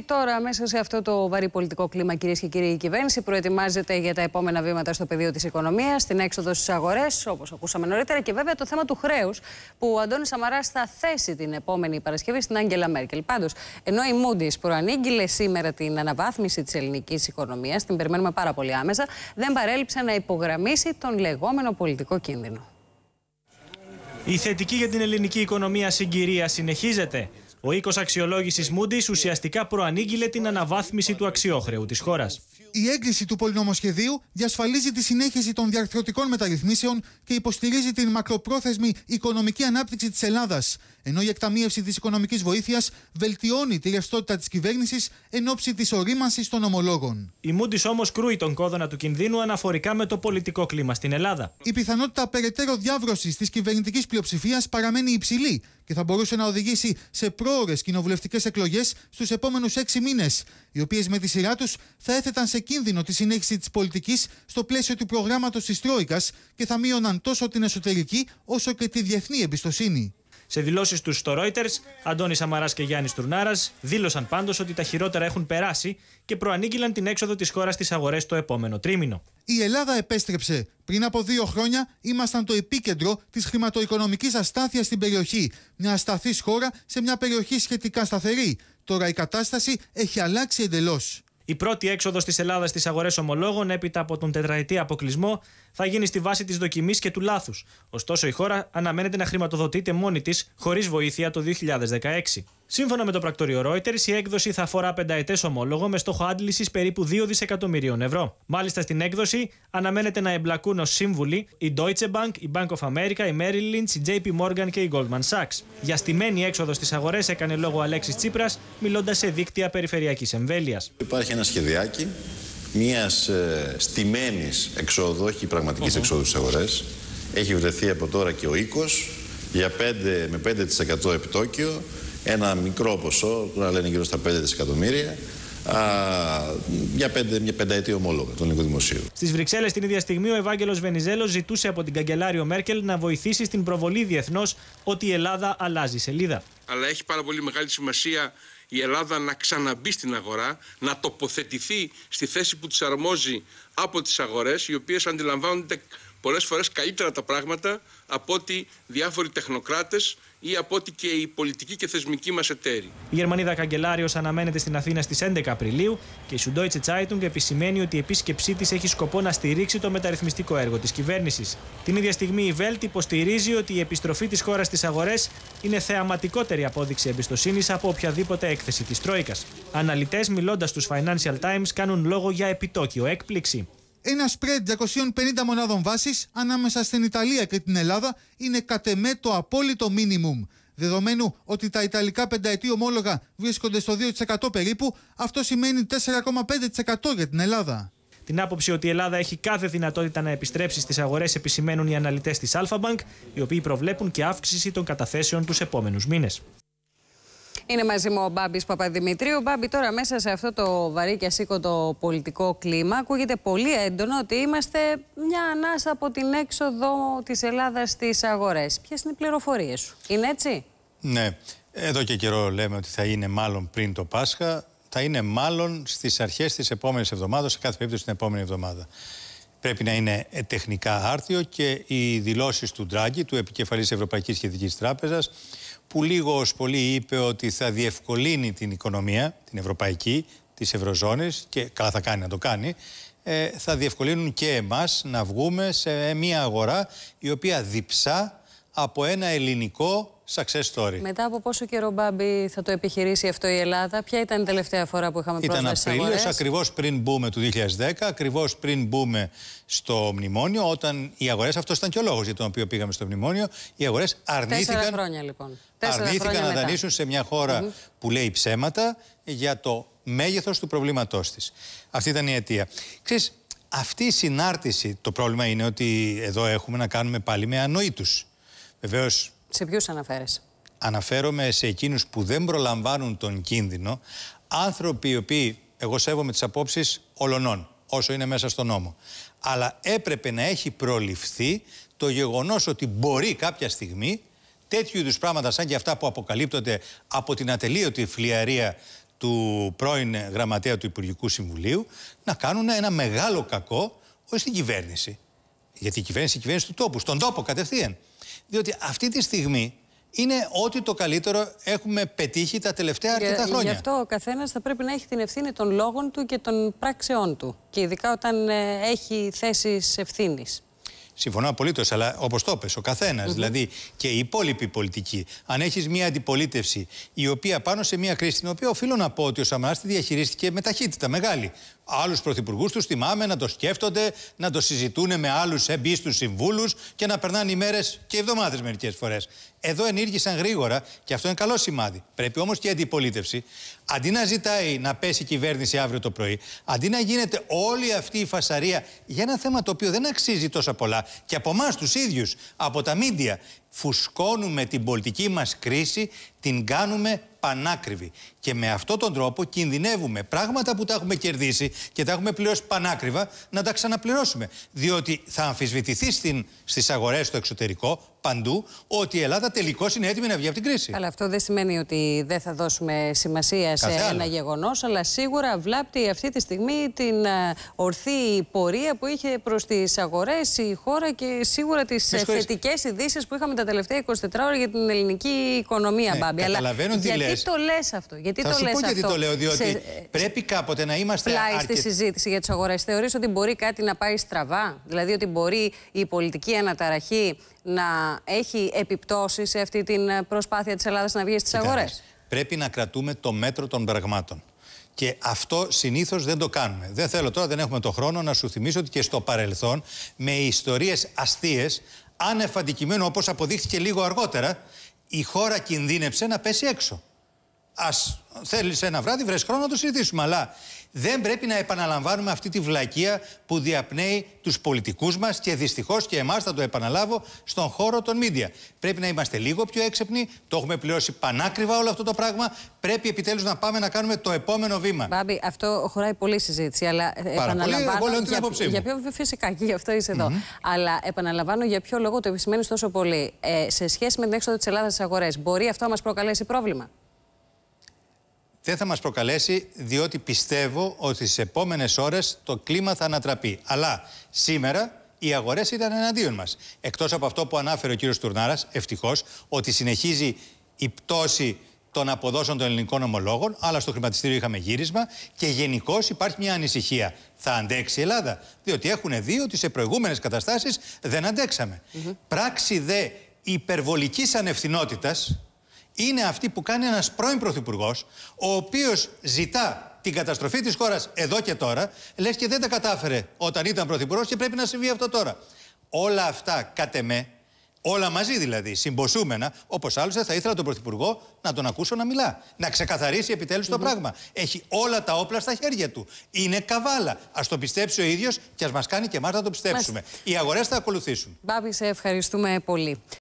τώρα μέσα σε αυτό το βαρύ πολιτικό κλίμα, κυρίες και κύριοι, η κυβέρνηση προετοιμάζεται για τα επόμενα βήματα στο πεδίο της οικονομίας, την έξοδο στις αγορές, όπως ακούσαμε νωρίτερα, και βέβαια το θέμα του χρέους, που ο Αντώνης Σαμαράς θα θέσει την επόμενη Παρασκευή στην Άγγελα Μέρκελ. Πάντως, ενώ η Μούντι προανήγγειλε σήμερα την αναβάθμιση της ελληνικής οικονομίας, την περιμένουμε πάρα πολύ άμεσα, δεν παρέλειψε να υπογραμμίσει τον λεγόμενο πολιτικό κίνδυνο. Η θετική για την ελληνική οικονομία συγκυρία συνεχίζεται. Ο οίκος αξιολόγησης Μούντι ουσιαστικά προανήγγειλε την αναβάθμιση του αξιόχρεου της χώρας η έγκριση του πολυνομοσχεδίου διασφαλίζει τη συνέχιση των διαρθρωτικών μεταρρυθμίσεων και υποστηρίζει την μακροπρόθεσμη οικονομική ανάπτυξη της Ελλάδας, ενώ η εκταμείευση της οικονομικής βοήθειας βελτιώνει τη ρευστότητα της κυβέρνησης εν ώψη της ορίμανση των ομολόγων. Η Μούντι όμως κρούει τον κόδωνα του κινδύνου αναφορικά με το πολιτικό κλίμα στην Ελλάδα. Η πιθανότητα περαιτέρω διάβρωσης της κυβερνητικής πλειοψηφίας παραμένει υψηλή και θα μπορούσε να οδηγήσει σε πρόορε κοινοβουλευτικές εκλογές στους επόμενους έξι μήνες, οι οποίες με τη σειρά τους θα έθεταν σε κίνδυνο τη συνέχιση της πολιτικής στο πλαίσιο του προγράμματος της Τρόικας και θα μείωναν τόσο την εσωτερική όσο και τη διεθνή εμπιστοσύνη. Σε δηλώσεις τους στο Reuters, Αντώνης Σαμαρά και Γιάννης Τουρνάρας δήλωσαν πάντως ότι τα χειρότερα έχουν περάσει και προανήγγυλαν την έξοδο της χώρας στις αγορές το επόμενο τρίμηνο. Η Ελλάδα επέστρεψε. Πριν από δύο χρόνια ήμασταν το επίκεντρο της χρηματοοικονομικής αστάθειας στην περιοχή. Μια ασταθής χώρα σε μια περιοχή σχετικά σταθερή. Τώρα η κατάσταση έχει αλλάξει εντελώς. Η πρώτη έξοδος της Ελλάδας στις αγορές ομολόγων έπειτα από τον τετραετή αποκλεισμό θα γίνει στη βάση της δοκιμής και του λάθους. Ωστόσο, η χώρα αναμένεται να χρηματοδοτείται μόνη της χωρίς βοήθεια το 2016. Σύμφωνα με το πρακτορείο Reuters, η έκδοση θα αφορά πενταετές ομόλογο με στόχο άντλησης περίπου 2 δισεκατομμυρίων ευρώ. Μάλιστα, στην έκδοση αναμένεται να εμπλακούν ως σύμβουλοι η Deutsche Bank, η Bank of America, η Merrill Lynch, η JP Morgan και η Goldman Sachs. Για στημένη έξοδο στις αγορές έκανε λόγο ο Αλέξης Τσίπρας, μιλώντας σε δίκτυα περιφερειακής εμβέλειας. Υπάρχει ένα σχεδιάκι μιας ε, στημένης εξόδου, όχι εξόδου στις αγορές. Έχει βρεθεί από τώρα και ο οίκος για 5, με 5% επιτόκιο ένα μικρό ποσό, να λένε γύρω στα 5 δισεκατομμύρια, α, για, πέντε, μια πενταετή ομόλογα του ελληνικού δημοσίου. Στις Βρυξέλλες την ίδια στιγμή, ο Ευάγγελος Βενιζέλος ζητούσε από την καγκελάριο Μέρκελ να βοηθήσει στην προβολή διεθνώς ότι η Ελλάδα αλλάζει σελίδα. Αλλά έχει πάρα πολύ μεγάλη σημασία η Ελλάδα να ξαναμπεί στην αγορά, να τοποθετηθεί στη θέση που της αρμόζει από τις αγορές, οι οποίες αντιλαμβάνονται πολλές φορές καλύτερα τα πράγματα από ότι διάφοροι τεχνοκράτες ή από ότι και η πολιτική και θεσμική μας εταίροι. Η Γερμανίδα Καγκελάριος αναμένεται στην Αθήνα στις 11 Απριλίου και η Σουντόιτσε Zeitung επισημαίνει ότι η επίσκεψή της έχει σκοπό να στηρίξει το μεταρρυθμιστικό έργο της κυβέρνησης. Την ίδια στιγμή η Βέλτ υποστηρίζει ότι η επιστροφή της χώρας στις αγορές είναι θεαματικότερη απόδειξη εμπιστοσύνης από οποιαδήποτε έκθεση της Τρόικας. Αναλυτές μιλώντας στους Financial Times κάνουν λόγο για επιτόκιο έκπληξη. Ένα spread 250 μονάδων βάσης ανάμεσα στην Ιταλία και την Ελλάδα είναι κατ' το απόλυτο μίνιμουμ. Δεδομένου ότι τα Ιταλικά πενταετή ομόλογα βρίσκονται στο 2% περίπου, αυτό σημαίνει 4,5% για την Ελλάδα. Την άποψη ότι η Ελλάδα έχει κάθε δυνατότητα να επιστρέψει στις αγορές επισημαίνουν οι αναλυτές της Alpha Bank, οι οποίοι προβλέπουν και αύξηση των καταθέσεων τους επόμενους μήνες. Είναι μαζί μου ο Μπάμπης Παπαδημητρίου. Μπάμπη, τώρα μέσα σε αυτό το βαρύ και ασήκωτο πολιτικό κλίμα, ακούγεται πολύ έντονο ότι είμαστε μια ανάσα από την έξοδο της Ελλάδας στις αγορές. Ποιες είναι οι πληροφορίες σου, Είναι έτσι. Ναι. Εδώ και καιρό λέμε ότι θα είναι μάλλον πριν το Πάσχα. Θα είναι μάλλον στις αρχές της επόμενης εβδομάδας, σε κάθε περίπτωση την επόμενη εβδομάδα. Πρέπει να είναι ε, τεχνικά άρτιο και οι δηλώσεις του Ντράγκη, του επικεφαλής Ευρωπαϊκής Κεντρική Τράπεζας, που λίγο ως πολύ είπε ότι θα διευκολύνει την οικονομία, την ευρωπαϊκή, της Ευρωζώνης και καλά θα κάνει να το κάνει, ε, θα διευκολύνουν και εμάς να βγούμε σε μια αγορά η οποία διψά από ένα ελληνικό success story. Μετά από πόσο καιρό, Μπάμπη, θα το επιχειρήσει αυτό η Ελλάδα, ποια ήταν η τελευταία φορά που είχαμε ήταν πρόσβαση Ήταν Απρίλιο, ακριβώς πριν μπούμε του 2010, ακριβώς πριν μπούμε στο μνημόνιο, όταν οι αγορές, αυτός ήταν και ο λόγος για τον οποίο πήγαμε στο μνημόνιο, οι αγορές αρνήθηκαν. Τέσσερα χρόνια λοιπόν. Τέσσερα αρνήθηκαν χρόνια να δανείσουν σε μια χώρα που λέει ψέματα για το μέγεθος του προβλήματός της. Αυτή ήταν η αιτία. Ξέρεις, αυτή η συνάρτηση, το πρόβλημα είναι ότι εδώ έχουμε να κάνουμε πάλι με ανοήτους. Βεβαίως. Σε ποιους αναφέρεσαι. Αναφέρομαι σε εκείνους που δεν προλαμβάνουν τον κίνδυνο. Άνθρωποι οι οποίοι, εγώ σέβομαι τις απόψεις ολονών, όσο είναι μέσα στον νόμο. Αλλά έπρεπε να έχει προληφθεί το γεγονός ότι μπορεί κάποια στιγμή τέτοιου είδους πράγματα σαν και αυτά που αποκαλύπτονται από την ατελείωτη φλιαρία του πρώην γραμματέα του Υπουργικού Συμβουλίου να κάνουν ένα μεγάλο κακό ως την κυβέρνηση. Γιατί η κυβέρνηση είναι η κυβέρνηση του τόπου, στον τόπο κατευθείαν. Διότι αυτή τη στιγμή είναι ό,τι το καλύτερο έχουμε πετύχει τα τελευταία αρκετά χρόνια. Γι' αυτό ο καθένας θα πρέπει να έχει την ευθύνη των λόγων του και των πράξεών του. Και ειδικά όταν ε, έχει θέσεις ευθύνης. Συμφωνώ απολύτως, αλλά όπως το είπες, ο καθένας, δηλαδή και η υπόλοιπη πολιτική Αν έχεις μια αντιπολίτευση η οποία πάνω σε μια κρίση, την οποία οφείλω να πω ότι ο Σαμαράς τη διαχειρίστηκε με ταχύτητα μεγάλη άλλους πρωθυπουργούς τους θυμάμαι να το σκέφτονται, να το συζητούν με άλλους εμπίστου συμβούλους και να περνάνε ημέρε και εβδομάδες μερικές φορές. Εδώ ενήργησαν γρήγορα και αυτό είναι καλό σημάδι. Πρέπει όμως και η αντιπολίτευση, αντί να ζητάει να πέσει η κυβέρνηση αύριο το πρωί, αντί να γίνεται όλη αυτή η φασαρία για ένα θέμα το οποίο δεν αξίζει τόσα πολλά και από εμάς τους ίδιους, από τα μίντια, φουσκώνουμε την πολιτική μας κρίση, την κάνουμε πανάκριβη Και με αυτόν τον τρόπο κινδυνεύουμε πράγματα που τα έχουμε κερδίσει και τα έχουμε πληρώσει πανάκριβα να τα ξαναπληρώσουμε. Διότι θα αμφισβητηθεί στις αγορές στο εξωτερικό παντού ότι η Ελλάδα τελικώς είναι έτοιμη να βγει από την κρίση. Αλλά αυτό δεν σημαίνει ότι δεν θα δώσουμε σημασία σε ένα γεγονός, αλλά σίγουρα βλάπτει αυτή τη στιγμή την ε, ορθή πορεία που είχε προς τις αγορές η χώρα και σίγουρα τις ε, θετικές ειδήσεις που είχαμε τα τελευταία 24 ώρα για την ελληνική οικονομία, ναι, Μπάμπη. Αλλά γιατί λες. το λες αυτό, γιατί θα το λε αυτό. Γιατί το λέω, διότι σε... Ε, πρέπει κάποτε να είμαστε. Πλάι αρκετ... στη συζήτηση για τις αγορές. Θεωρείς ότι μπορεί κάτι να πάει στραβά, δηλαδή ότι μπορεί η πολιτική αναταραχή να έχει επιπτώσεις σε αυτή την ε, προσπάθεια της Ελλάδας να βγει στις αγορέ. αγορές. Πρέπει να κρατούμε το μέτρο των πραγμάτων. Και αυτό συνήθως δεν το κάνουμε. Δεν θέλω τώρα, δεν έχουμε το χρόνο να σου θυμίσω ότι και στο παρελθόν με ιστορίες αστείες, άνευ αντικειμένου όπως αποδείχθηκε λίγο αργότερα, η χώρα κινδύνεψε να πέσει έξω. Ας θέλεις ένα βράδυ, βρες χρόνο να το συζητήσουμε. Αλλά δεν πρέπει να επαναλαμβάνουμε αυτή τη βλακεία που διαπνέει τους πολιτικούς μας και δυστυχώς και εμάς, θα το επαναλάβω, στον χώρο των μίντια. Πρέπει να είμαστε λίγο πιο έξυπνοι. Το έχουμε πληρώσει πανάκριβα όλο αυτό το πράγμα. Πρέπει επιτέλους να πάμε να κάνουμε το επόμενο βήμα. Μπάμπη, αυτό χωράει πολλή συζήτηση. Αλλά Πάρα επαναλαμβάνω. για, Για ποιο, φυσικά και γι' αυτό είσαι εδώ. Αλλά επαναλαμβάνω για ποιο λόγο το επισημαίνεις τόσο πολύ. Ε, σε σχέση με την έξοδο της Ελλάδας στις αγορές, μπορεί αυτό να μας προκαλέσει πρόβλημα δεν θα μας προκαλέσει διότι πιστεύω ότι στις επόμενες ώρες το κλίμα θα ανατραπεί. Αλλά σήμερα οι αγορές ήταν εναντίον μας. Εκτός από αυτό που ανάφερε ο κύριος Τουρνάρας, ευτυχώς, ότι συνεχίζει η πτώση των αποδόσεων των ελληνικών ομολόγων, αλλά στο χρηματιστήριο είχαμε γύρισμα και γενικώς υπάρχει μια ανησυχία. Θα αντέξει η Ελλάδα, διότι έχουν δει ότι σε προηγούμενες καταστάσεις δεν αντέξαμε. Mm Πράξη δε υπερβολικής ανευθυνότητας, είναι αυτή που κάνει ένας πρώην Πρωθυπουργός, ο οποίος ζητά την καταστροφή της χώρας εδώ και τώρα, λες και δεν τα κατάφερε όταν ήταν Πρωθυπουργός και πρέπει να συμβεί αυτό τώρα. Όλα αυτά, κατ' εμέ, όλα μαζί δηλαδή, συμποσούμενα, όπως άλλωστε θα ήθελα τον Πρωθυπουργό να τον ακούσω να μιλά. Να ξεκαθαρίσει επιτέλους mm το πράγμα. Έχει όλα τα όπλα στα χέρια του. Είναι καβάλα. Ας το πιστέψει ο ίδιος και ας μας κάνει και εμάς να το πιστέψουμε. Μας... Οι αγορές θα ακολουθήσουν. Μπάμπη, σε ευχαριστούμε πολύ.